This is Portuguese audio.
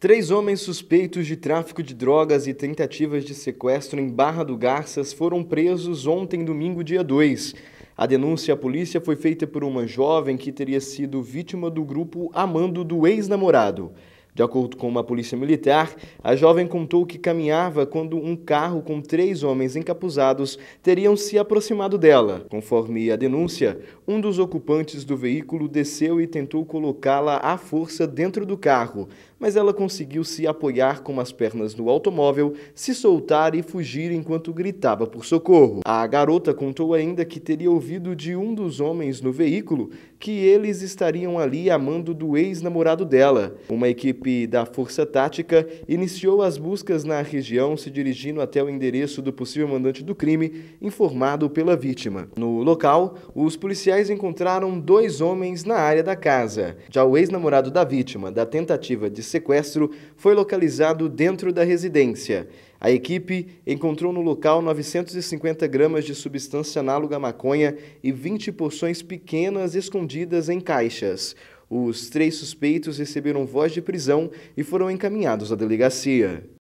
Três homens suspeitos de tráfico de drogas e tentativas de sequestro em Barra do Garças foram presos ontem, domingo, dia 2. A denúncia à polícia foi feita por uma jovem que teria sido vítima do grupo Amando do ex-namorado. De acordo com uma polícia militar, a jovem contou que caminhava quando um carro com três homens encapuzados teriam se aproximado dela. Conforme a denúncia, um dos ocupantes do veículo desceu e tentou colocá-la à força dentro do carro, mas ela conseguiu se apoiar com as pernas no automóvel, se soltar e fugir enquanto gritava por socorro. A garota contou ainda que teria ouvido de um dos homens no veículo que eles estariam ali a mando do ex-namorado dela. Uma equipe equipe da Força Tática iniciou as buscas na região, se dirigindo até o endereço do possível mandante do crime, informado pela vítima. No local, os policiais encontraram dois homens na área da casa. Já o ex-namorado da vítima da tentativa de sequestro foi localizado dentro da residência. A equipe encontrou no local 950 gramas de substância análoga à maconha e 20 porções pequenas escondidas em caixas. Os três suspeitos receberam voz de prisão e foram encaminhados à delegacia.